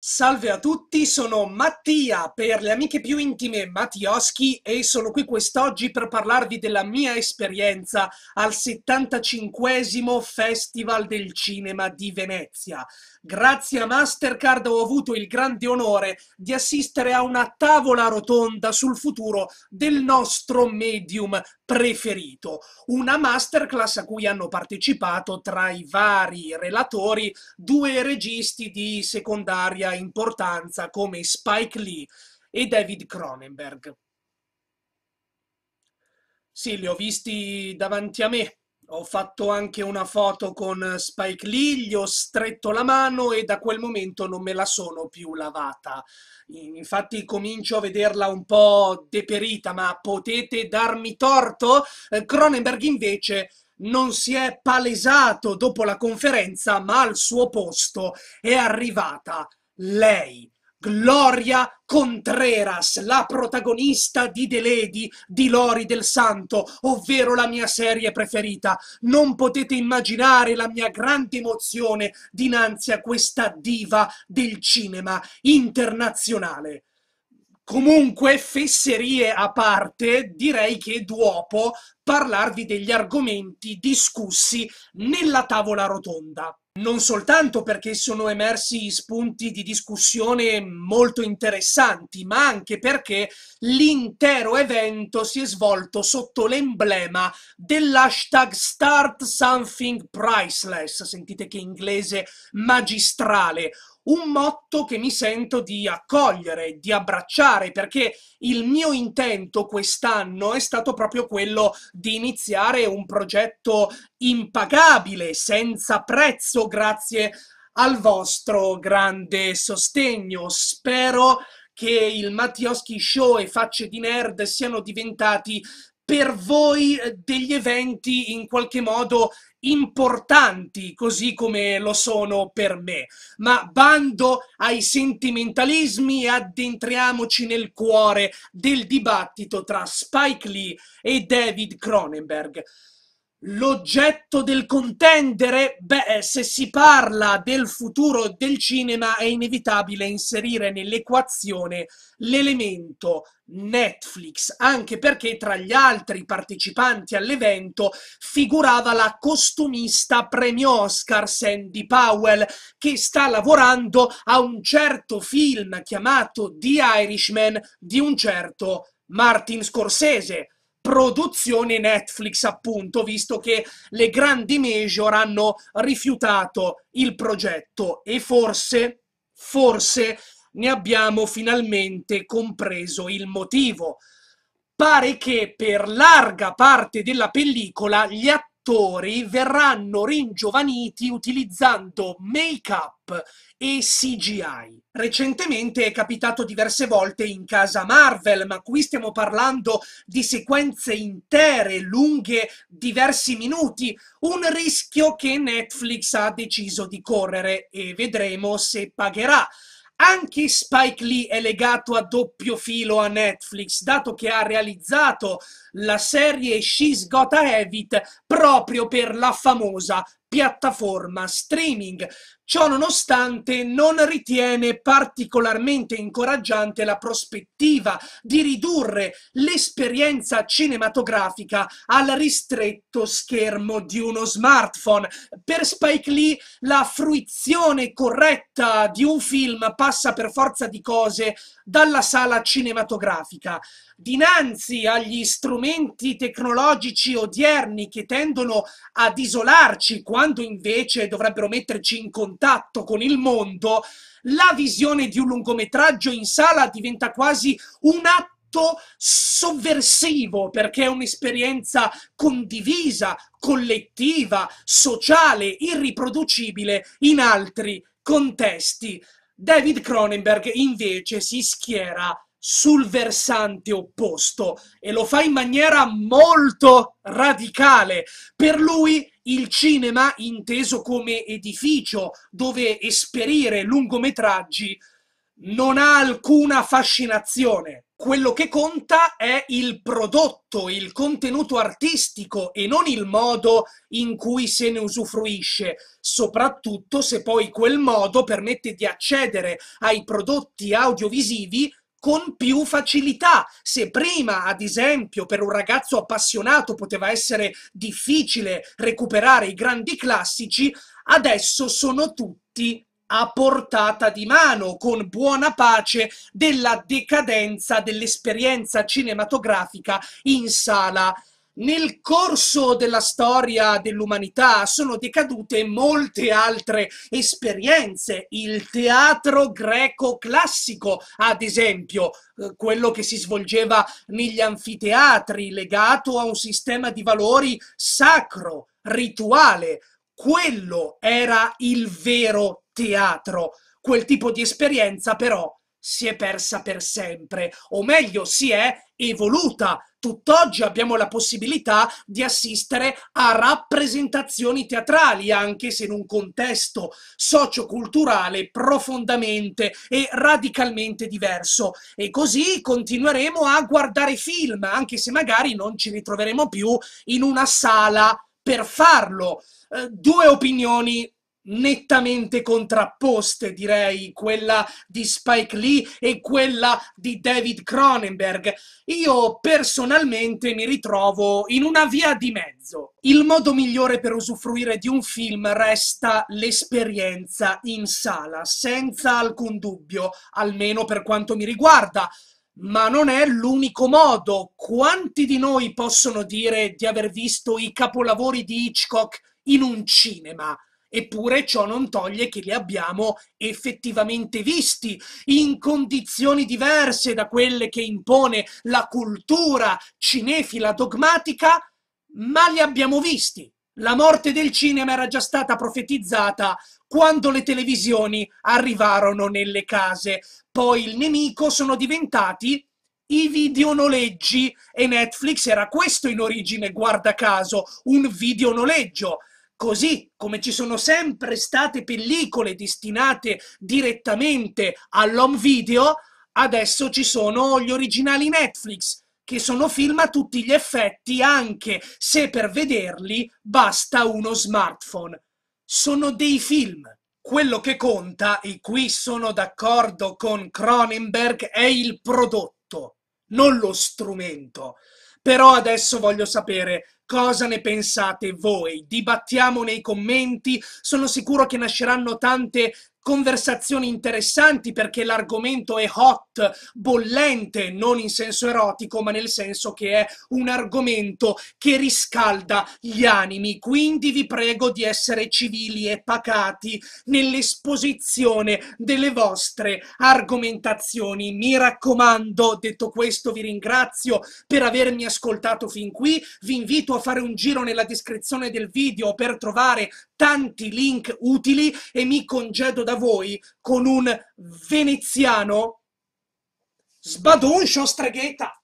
Salve a tutti, sono Mattia per le amiche più intime Mattioschi e sono qui quest'oggi per parlarvi della mia esperienza al 75 Festival del Cinema di Venezia. Grazie a Mastercard ho avuto il grande onore di assistere a una tavola rotonda sul futuro del nostro medium preferito, una masterclass a cui hanno partecipato tra i vari relatori due registi di secondaria importanza come Spike Lee e David Cronenberg. Sì, li ho visti davanti a me, ho fatto anche una foto con Spike Lee, gli ho stretto la mano e da quel momento non me la sono più lavata. Infatti comincio a vederla un po' deperita, ma potete darmi torto? Eh, Cronenberg invece non si è palesato dopo la conferenza, ma al suo posto è arrivata lei Gloria Contreras, la protagonista di The Lady di Lori del Santo, ovvero la mia serie preferita. Non potete immaginare la mia grande emozione dinanzi a questa diva del cinema internazionale. Comunque, fesserie a parte, direi che dopo parlarvi degli argomenti discussi nella tavola rotonda non soltanto perché sono emersi spunti di discussione molto interessanti, ma anche perché l'intero evento si è svolto sotto l'emblema dell'hashtag Start Something Priceless, sentite che inglese magistrale, un motto che mi sento di accogliere, di abbracciare, perché il mio intento quest'anno è stato proprio quello di iniziare un progetto impagabile, senza prezzo, grazie al vostro grande sostegno. Spero che il Mattioschi Show e Facce di Nerd siano diventati per voi eh, degli eventi in qualche modo importanti così come lo sono per me ma bando ai sentimentalismi e addentriamoci nel cuore del dibattito tra Spike Lee e David Cronenberg L'oggetto del contendere? Beh, eh, se si parla del futuro del cinema è inevitabile inserire nell'equazione l'elemento Netflix, anche perché tra gli altri partecipanti all'evento figurava la costumista premio Oscar Sandy Powell, che sta lavorando a un certo film chiamato The Irishman di un certo Martin Scorsese produzione Netflix, appunto, visto che le grandi major hanno rifiutato il progetto e forse, forse ne abbiamo finalmente compreso il motivo. Pare che per larga parte della pellicola gli attori attori verranno ringiovaniti utilizzando make-up e CGI. Recentemente è capitato diverse volte in casa Marvel, ma qui stiamo parlando di sequenze intere, lunghe diversi minuti, un rischio che Netflix ha deciso di correre e vedremo se pagherà. Anche Spike Lee è legato a doppio filo a Netflix, dato che ha realizzato la serie She's Got a Have It proprio per la famosa piattaforma streaming. Ciò nonostante non ritiene particolarmente incoraggiante la prospettiva di ridurre l'esperienza cinematografica al ristretto schermo di uno smartphone. Per Spike Lee la fruizione corretta di un film passa per forza di cose dalla sala cinematografica dinanzi agli strumenti tecnologici odierni che tendono ad isolarci quando invece dovrebbero metterci in contatto con il mondo, la visione di un lungometraggio in sala diventa quasi un atto sovversivo perché è un'esperienza condivisa, collettiva, sociale, irriproducibile in altri contesti. David Cronenberg invece si schiera sul versante opposto e lo fa in maniera molto radicale. Per lui il cinema inteso come edificio dove esperire lungometraggi non ha alcuna fascinazione. Quello che conta è il prodotto, il contenuto artistico e non il modo in cui se ne usufruisce, soprattutto se poi quel modo permette di accedere ai prodotti audiovisivi con più facilità. Se prima, ad esempio, per un ragazzo appassionato poteva essere difficile recuperare i grandi classici, adesso sono tutti a portata di mano, con buona pace della decadenza dell'esperienza cinematografica in sala nel corso della storia dell'umanità sono decadute molte altre esperienze. Il teatro greco classico, ad esempio, eh, quello che si svolgeva negli anfiteatri, legato a un sistema di valori sacro, rituale. Quello era il vero teatro. Quel tipo di esperienza, però, si è persa per sempre, o meglio si è evoluta. Tutt'oggi abbiamo la possibilità di assistere a rappresentazioni teatrali, anche se in un contesto socioculturale profondamente e radicalmente diverso. E così continueremo a guardare film, anche se magari non ci ritroveremo più in una sala per farlo. Eh, due opinioni nettamente contrapposte, direi, quella di Spike Lee e quella di David Cronenberg. Io personalmente mi ritrovo in una via di mezzo. Il modo migliore per usufruire di un film resta l'esperienza in sala, senza alcun dubbio, almeno per quanto mi riguarda ma non è l'unico modo. Quanti di noi possono dire di aver visto i capolavori di Hitchcock in un cinema? Eppure ciò non toglie che li abbiamo effettivamente visti in condizioni diverse da quelle che impone la cultura cinefila dogmatica, ma li abbiamo visti. La morte del cinema era già stata profetizzata quando le televisioni arrivarono nelle case. Poi il nemico sono diventati i videonoleggi e Netflix era questo in origine, guarda caso, un videonoleggio. Così come ci sono sempre state pellicole destinate direttamente all'home video, adesso ci sono gli originali Netflix, che sono film a tutti gli effetti, anche se per vederli basta uno smartphone. Sono dei film. Quello che conta, e qui sono d'accordo con Cronenberg, è il prodotto, non lo strumento. Però adesso voglio sapere Cosa ne pensate voi? Dibattiamo nei commenti, sono sicuro che nasceranno tante conversazioni interessanti perché l'argomento è hot, bollente, non in senso erotico, ma nel senso che è un argomento che riscalda gli animi. Quindi vi prego di essere civili e pacati nell'esposizione delle vostre argomentazioni. Mi raccomando, detto questo vi ringrazio per avermi ascoltato fin qui, vi invito a fare un giro nella descrizione del video per trovare tanti link utili e mi congedo da voi con un veneziano sbadoncio streghetta.